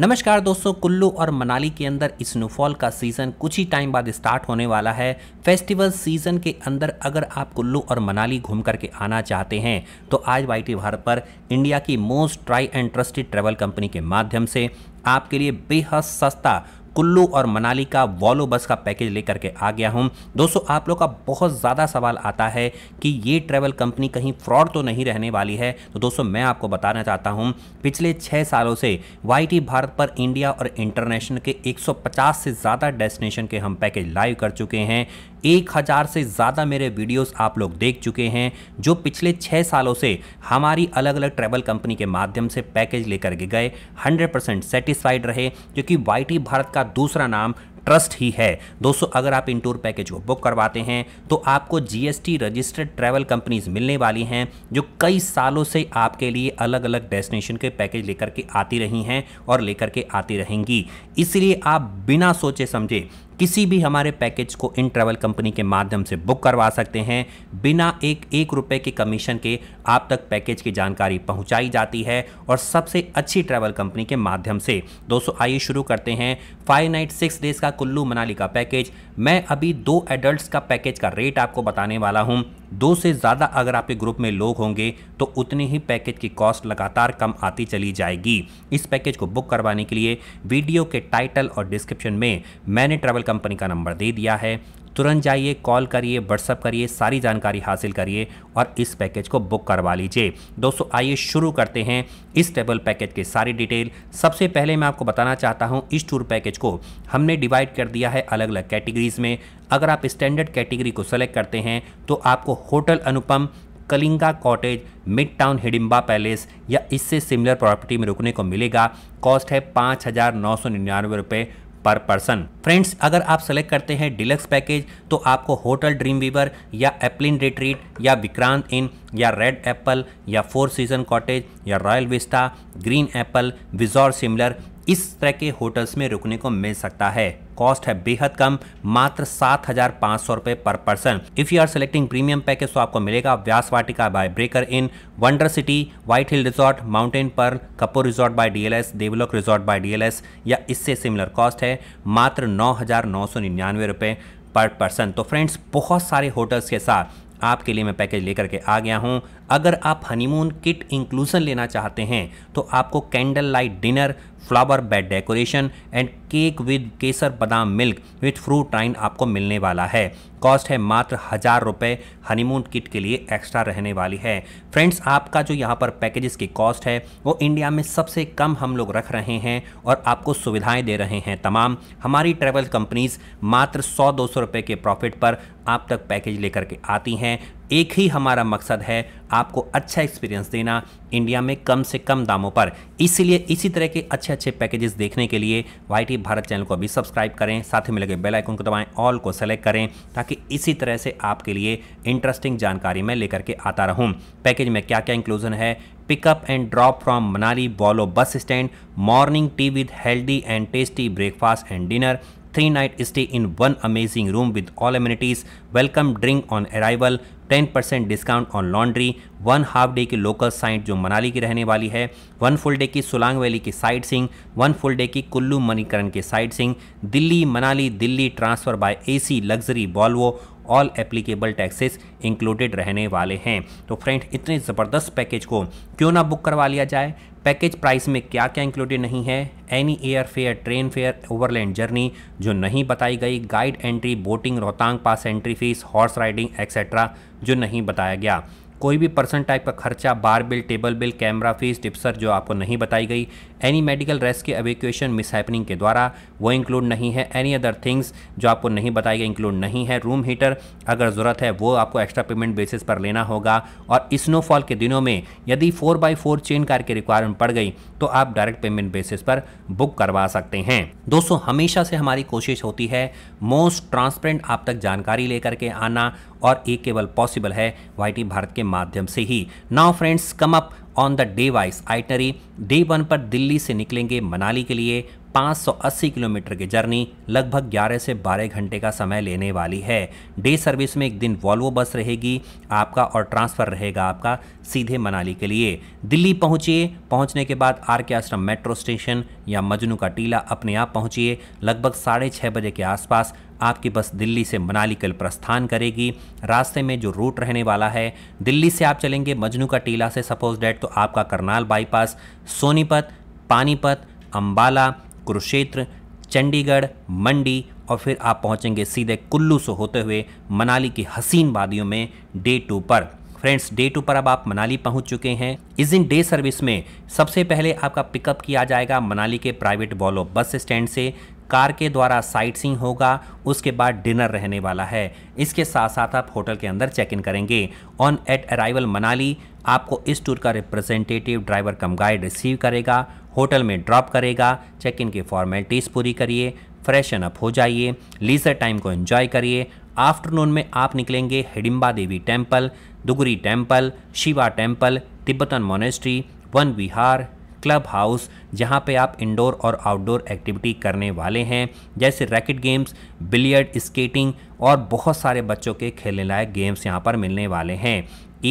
नमस्कार दोस्तों कुल्लू और मनाली के अंदर स्नोफॉल का सीज़न कुछ ही टाइम बाद स्टार्ट होने वाला है फेस्टिवल सीज़न के अंदर अगर आप कुल्लू और मनाली घूम करके आना चाहते हैं तो आज वाई भारत पर इंडिया की most tried and trusted travel company के माध्यम से आपके लिए बेहद सस्ता कुल्लू और मनाली का वॉलो बस का पैकेज लेकर के आ गया हूँ दोस्तों आप लोग का बहुत ज़्यादा सवाल आता है कि ये ट्रैवल कंपनी कहीं फ्रॉड तो नहीं रहने वाली है तो दोस्तों मैं आपको बताना चाहता हूँ पिछले छः सालों से वाई भारत पर इंडिया और इंटरनेशनल के एक से ज़्यादा डेस्टिनेशन के हम पैकेज लाइव कर चुके हैं एक हज़ार से ज़्यादा मेरे वीडियोस आप लोग देख चुके हैं जो पिछले छः सालों से हमारी अलग अलग ट्रैवल कंपनी के माध्यम से पैकेज लेकर के गए 100% परसेंट सेटिस्फाइड रहे क्योंकि वाई भारत का दूसरा नाम ट्रस्ट ही है दोस्तों अगर आप इन टूर पैकेज को बुक करवाते हैं तो आपको जीएसटी रजिस्टर्ड ट्रैवल कंपनीज मिलने वाली हैं जो कई सालों से आपके लिए अलग अलग डेस्टिनेशन के पैकेज लेकर के आती रही हैं और लेकर के आती रहेंगी इसलिए आप बिना सोचे समझे किसी भी हमारे पैकेज को इन ट्रैवल कंपनी के माध्यम से बुक करवा सकते हैं बिना एक एक रुपये के कमीशन के आप तक पैकेज की जानकारी पहुंचाई जाती है और सबसे अच्छी ट्रैवल कंपनी के माध्यम से दोस्तों आइए शुरू करते हैं फाइव नाइट सिक्स डेज़ का कुल्लू मनाली का पैकेज मैं अभी दो एडल्ट का पैकेज का रेट आपको बताने वाला हूँ दो से ज़्यादा अगर आपके ग्रुप में लोग होंगे तो उतनी ही पैकेज की कॉस्ट लगातार कम आती चली जाएगी इस पैकेज को बुक करवाने के लिए वीडियो के टाइटल और डिस्क्रिप्शन में मैंने ट्रैवल कंपनी का नंबर दे दिया है तुरंत जाइए कॉल करिए व्हाट्सअप करिए सारी जानकारी हासिल करिए और इस पैकेज को बुक करवा लीजिए दोस्तों आइए शुरू करते हैं इस ट्रेवल पैकेज के सारी डिटेल सबसे पहले मैं आपको बताना चाहता हूँ इस टूर पैकेज को हमने डिवाइड कर दिया है अलग अलग कैटेगरीज़ में अगर आप स्टैंडर्ड कैटेगरी को सेलेक्ट करते हैं तो आपको hotel Anupam Kalinga cottage mid town Hidimba palace या इससे सिमिलर प्रॉपर्टी में रुकने को मिलेगा कॉस्ट है पाँच हज़ार नौ सौ निन्यानवे रुपये पर पर्सन फ्रेंड्स अगर आप सेलेक्ट करते हैं डिलक्स पैकेज तो आपको होटल ड्रीम वीवर या एप्लिन रिट्रीट या विक्रांत इन या रेड एप्पल या फोर सीजन कॉटेज या रॉयल विस्टा ग्रीन एप्पल विजोर सिमलर इस तरह के होटल्स में रुकने को मिल सकता है कॉस्ट है बेहद कम मात्र सात हजार पाँच सौ रुपए पर person if you are selecting premium package तो आपको मिलेगा Vyas Vatika by breaker inn wonder city white hill resort mountain पर Kapoor resort by DLS Devlok resort by DLS या इससे सिमिलर कॉस्ट है मात्र नौ हजार नौ सौ निन्यानवे रुपए पर पर्सन तो फ्रेंड्स बहुत सारे होटल्स के साथ आपके लिए मैं पैकेज लेकर के आ गया हूँ अगर आप हनीमून किट इंक्लूसन लेना चाहते हैं तो आपको candle light dinner flower bed decoration and cake with kesar badam milk with fruit राइन आपको मिलने वाला है कॉस्ट है मात्र हज़ार रुपये हनीमून किट के लिए एक्स्ट्रा रहने वाली है फ्रेंड्स आपका जो यहाँ पर पैकेजेस की कॉस्ट है वो इंडिया में सबसे कम हम लोग रख रहे हैं और आपको सुविधाएं दे रहे हैं तमाम हमारी ट्रैवल कंपनीज मात्र सौ दो सौ रुपये के प्रॉफिट पर आप तक पैकेज लेकर के आती हैं एक ही हमारा मकसद है आपको अच्छा एक्सपीरियंस देना इंडिया में कम से कम दामों पर इसीलिए इसी तरह के अच्छे अच्छे पैकेजेस देखने के लिए वाई भारत चैनल को भी सब्सक्राइब करें साथ ही में लगे बेल आइकन को दबाएं ऑल को सेलेक्ट करें ताकि इसी तरह से आपके लिए इंटरेस्टिंग जानकारी मैं लेकर के आता रहूँ पैकेज में क्या क्या इंक्लूजन है pickup and drop from Manali Volvo bus stand morning tea with healthy and tasty breakfast and dinner three night stay in one amazing room with all amenities welcome drink on arrival 10% discount on laundry one half day की local sight जो मनाली की रहने वाली है one full day की Solang valley की sightseeing one full day की कुल्लू मणिकरण की sightseeing Delhi Manali Delhi transfer by AC luxury Volvo all applicable taxes included रहने वाले हैं तो फ्रेंड इतने ज़बरदस्त पैकेज को क्यों ना बुक करवा लिया जाए पैकेज प्राइस में क्या क्या इंक्लूडेड नहीं है any air fare train fare overland journey जो नहीं बताई गई guide entry boating Rohtang pass entry fees horse riding etcetera जो नहीं बताया गया कोई भी पर्सन टाइप का खर्चा bar bill table bill camera fees tips जो आपको नहीं बताई गई एनी मेडिकल रेस्ट के मिस हैपनिंग के द्वारा वो इंक्लूड नहीं है एनी अदर थिंग्स जो आपको नहीं बताएगा इंक्लूड नहीं है रूम हीटर अगर ज़रूरत है वो आपको एक्स्ट्रा पेमेंट बेसिस पर लेना होगा और स्नोफॉल के दिनों में यदि four by four chain car की रिक्वायरमेंट पड़ गई तो आप डायरेक्ट पेमेंट बेसिस पर बुक करवा सकते हैं दोस्तों हमेशा से हमारी कोशिश होती है मोस्ट ट्रांसपेरेंट आप तक जानकारी लेकर के आना और ये केवल पॉसिबल है वाई भारत के माध्यम से ही now friends come up on the day wise itinerary day one पर दिल्ली से निकलेंगे मनाली के लिए 580 किलोमीटर की जर्नी लगभग 11 से 12 घंटे का समय लेने वाली है डे सर्विस में एक दिन वॉल्वो बस रहेगी आपका और ट्रांसफ़र रहेगा आपका सीधे मनाली के लिए दिल्ली पहुंचिए पहुंचने के बाद आर के आश्रम मेट्रो स्टेशन या मजनू का टीला अपने आप पहुंचिए लगभग साढ़े छः बजे के आसपास आपकी बस दिल्ली से मनाली कल प्रस्थान करेगी रास्ते में जो रूट रहने वाला है दिल्ली से आप चलेंगे मजनू का टीला से सपोज डेट तो आपका करनाल बाईपास सोनीपत पानीपत अम्बाला कुरुक्षेत्र चंडीगढ़ मंडी और फिर आप पहुंचेंगे सीधे कुल्लू से होते हुए मनाली की हसीन वादियों में डे टू पर फ्रेंड्स डे टू पर अब आप मनाली पहुंच चुके हैं इस दिन डे सर्विस में सबसे पहले आपका पिकअप किया जाएगा मनाली के प्राइवेट बॉलो बस स्टैंड से कार के द्वारा साइट सीन होगा उसके बाद डिनर रहने वाला है इसके साथ साथ आप होटल के अंदर चेक इन करेंगे ऑन एट अराइवल मनाली आपको इस टूर का representative driver cum guide receive करेगा होटल में ड्रॉप करेगा चेक इन की फॉर्मेलिटीज़ पूरी करिए फ्रेशन अप हो जाइए लीजर टाइम को एंजॉय करिए आफ्टरनून में आप निकलेंगे Hidimba Devi temple Dhungri temple Shiva temple Tibetan monastery Van Vihar club house जहाँ पे आप इंडोर और आउटडोर एक्टिविटी करने वाले हैं जैसे रैकेट गेम्स बिलियर्ड स्केटिंग और बहुत सारे बच्चों के खेलने लायक गेम्स यहाँ पर मिलने वाले हैं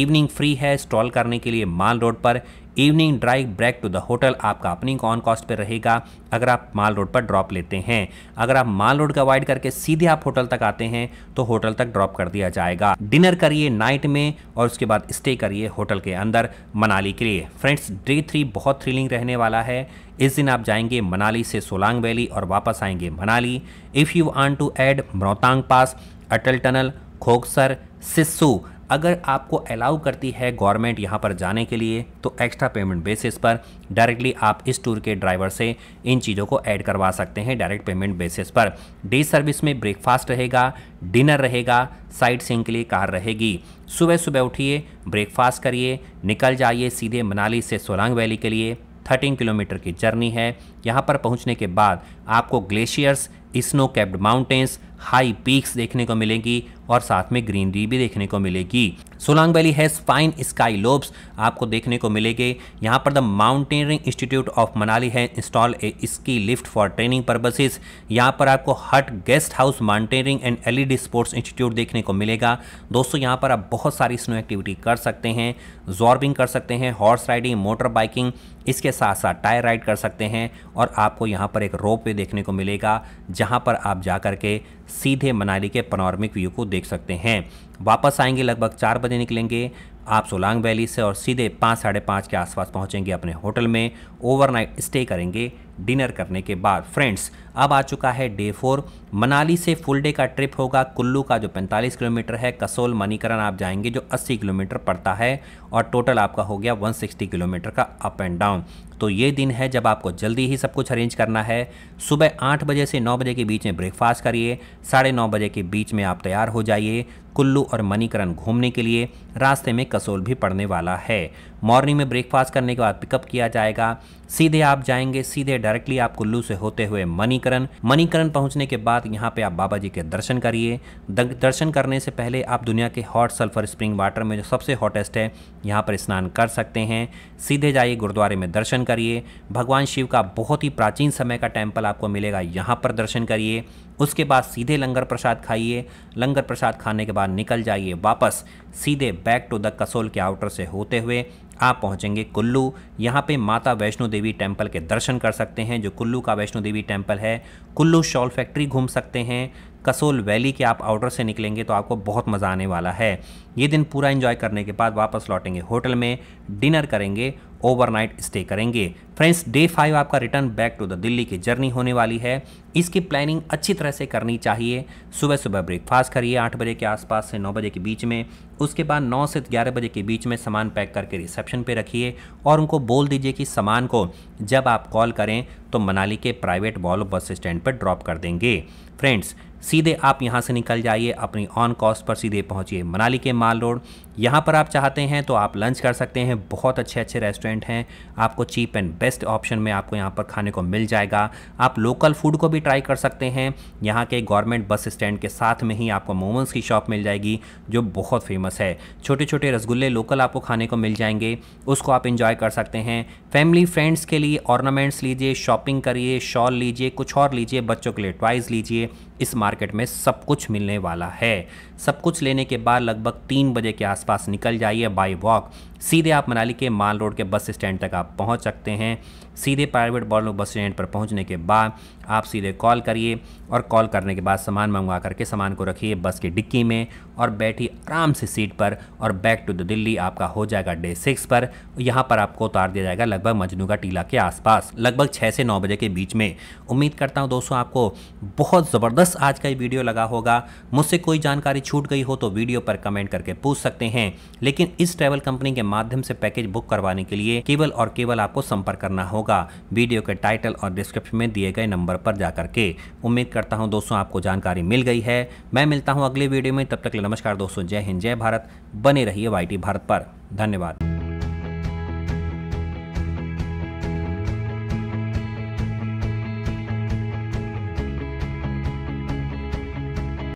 इवनिंग फ्री है स्टॉल करने के लिए माल रोड पर evening drive break to the hotel आपका अपनिंग ऑन कॉस्ट पर रहेगा अगर आप माल रोड पर ड्रॉप लेते हैं अगर आप माल रोड का अवॉइड करके सीधे आप होटल तक आते हैं तो होटल तक ड्रॉप कर दिया जाएगा डिनर करिए नाइट में और उसके बाद स्टे करिए होटल के अंदर मनाली के लिए फ्रेंड्स डे थ्री बहुत थ्रिलिंग रहने वाला है इस दिन आप जाएंगे मनाली से सोलांग वैली और वापस आएंगे Manali if you want to add Rohtang pass Atal tunnel Khoksar Sissu अगर आपको अलाउ करती है गवर्नमेंट यहाँ पर जाने के लिए तो एक्स्ट्रा पेमेंट बेसिस पर डायरेक्टली आप इस टूर के ड्राइवर से इन चीज़ों को ऐड करवा सकते हैं डायरेक्ट पेमेंट बेसिस पर डे सर्विस में ब्रेकफास्ट रहेगा डिनर रहेगा साइट सीन के लिए कार रहेगी सुबह सुबह उठिए ब्रेकफास्ट करिए निकल जाइए सीधे मनाली से सोलांग वैली के लिए थर्टीन किलोमीटर की जर्नी है यहाँ पर पहुँचने के बाद आपको glaciers snow capped mountains high peaks देखने को मिलेंगी और साथ में ग्रीनरी भी देखने को मिलेगी Solang valley has fine ski slopes आपको देखने को मिलेंगे यहाँ पर the mountaineering institute of Manali है install a ski lift for training purposes यहाँ पर आपको hut guest house mountaineering and allied sports institute देखने को मिलेगा दोस्तों यहाँ पर आप बहुत सारी स्नो एक्टिविटी कर सकते हैं जॉर्बिंग कर सकते हैं हॉर्स राइडिंग मोटर बाइकिंग इसके साथ साथ टायर राइड कर सकते हैं और आपको यहाँ पर एक रोप वे देखने को मिलेगा जहाँ पर आप जा के सीधे मनाली के पनॉर्मिक व्यू को देख सकते हैं वापस आएंगे लगभग चार बजे पते निकलेंगे आप सोलांग वैली से और सीधे पाँच साढ़े पाँच के आसपास पहुंचेंगे अपने होटल में ओवरनाइट स्टे करेंगे डिनर करने के बाद फ्रेंड्स अब आ चुका है डे फोर मनाली से फुल डे का ट्रिप होगा कुल्लू का जो 45 किलोमीटर है कसोल मनीकरण आप जाएंगे जो 80 किलोमीटर पड़ता है और टोटल आपका हो गया 160 किलोमीटर का अप एंड डाउन तो ये दिन है जब आपको जल्दी ही सब कुछ अरेंज करना है सुबह आठ बजे से नौ बजे के बीच में ब्रेकफास्ट करिए साढ़े नौ बजे के बीच में आप तैयार हो जाइए कुल्लू और मनीकरण घूमने के लिए रास्ते में कसोल भी पड़ने वाला है मॉर्निंग में ब्रेकफास्ट करने के बाद पिकअप किया जाएगा सीधे आप जाएंगे सीधे डायरेक्टली आप कुल्लू से होते हुए मणिकरण मणिकरण पहुंचने के बाद यहाँ पे आप बाबा जी के दर्शन करिए दर्शन करने से पहले आप दुनिया के हॉट सल्फर स्प्रिंग वाटर में जो सबसे हॉटेस्ट है यहाँ पर स्नान कर सकते हैं सीधे जाइए गुरुद्वारे में दर्शन करिए भगवान शिव का बहुत ही प्राचीन समय का टेम्पल आपको मिलेगा यहाँ पर दर्शन करिए उसके बाद सीधे लंगर प्रसाद खाइए लंगर प्रसाद खाने के बाद निकल जाइए वापस सीधे बैक टू द कसोल के आउटर से होते हुए आप पहुंचेंगे कुल्लू यहाँ पे माता वैष्णो देवी टेम्पल के दर्शन कर सकते हैं जो कुल्लू का वैष्णो देवी टेम्पल है कुल्लू शॉल फैक्ट्री घूम सकते हैं कसोल वैली के आप आउटर से निकलेंगे तो आपको बहुत मज़ा आने वाला है ये दिन पूरा इन्जॉय करने के बाद वापस लौटेंगे होटल में डिनर करेंगे ओवरनाइट स्टे करेंगे फ्रेंड्स डे फाइव आपका return back to the Delhi की जर्नी होने वाली है इसकी प्लानिंग अच्छी तरह से करनी चाहिए सुबह सुबह ब्रेकफास्ट करिए आठ बजे के आसपास से नौ बजे के बीच में उसके बाद नौ से ग्यारह बजे के बीच में सामान पैक करके रिसेप्शन पे रखिए और उनको बोल दीजिए कि सामान को जब आप कॉल करें तो मनाली के प्राइवेट बॉल बस स्टैंड पर ड्रॉप कर देंगे फ्रेंड्स सीधे आप यहाँ से निकल जाइए अपनी ऑन कॉस्ट पर सीधे पहुँचिए मनाली के माल रोड यहाँ पर आप चाहते हैं तो आप लंच कर सकते हैं बहुत अच्छे अच्छे रेस्टोरेंट हैं आपको चीप एंड बेस्ट ऑप्शन में आपको यहाँ पर खाने को मिल जाएगा आप लोकल फूड को भी ट्राई कर सकते हैं यहाँ के गवर्नमेंट बस स्टैंड के साथ में ही आपको मोमोज की शॉप मिल जाएगी जो बहुत फेमस है छोटे छोटे रसगुल्ले लोकल आपको खाने को मिल जाएंगे उसको आप इंजॉय कर सकते हैं फैमिली फ्रेंड्स के लिए ऑर्नामेंट्स लीजिए शॉपिंग करिए शॉल लीजिए कुछ और लीजिए बच्चों के लिए ट्वाइज़ लीजिए इस मार्केट में सब कुछ मिलने वाला है सब कुछ लेने के बाद लगभग तीन बजे के आसपास निकल जाइए बाई वॉक सीधे आप मनाली के माल रोड के बस स्टैंड तक आप पहुंच सकते हैं सीधे प्राइवेट बॉलो बस स्टैंड पर पहुंचने के बाद आप सीधे कॉल करिए और कॉल करने के बाद सामान मंगवा करके सामान को रखिए बस की डिक्की में और बैठिए आराम से सीट पर और बैक टू द दिल्ली आपका हो जाएगा डे सिक्स पर यहाँ पर आपको उतार दिया जाएगा लगभग मजनू का टीला के आसपास लगभग छः से नौ बजे के बीच में उम्मीद करता हूँ दोस्तों आपको बहुत ज़बरदस्त आज का ये वीडियो लगा होगा मुझसे कोई जानकारी छूट गई हो तो वीडियो पर कमेंट करके पूछ सकते हैं लेकिन इस ट्रैवल कंपनी के माध्यम से पैकेज बुक करवाने के लिए केवल और केवल आपको संपर्क करना होगा वीडियो के टाइटल और डिस्क्रिप्शन में दिए गए नंबर पर जाकर के उम्मीद करता हूँ दोस्तों आपको जानकारी मिल गई है मैं मिलता हूँ अगले वीडियो में तब तक नमस्कार दोस्तों जय हिंद जय भारत बने रहिए वाई भारत पर धन्यवाद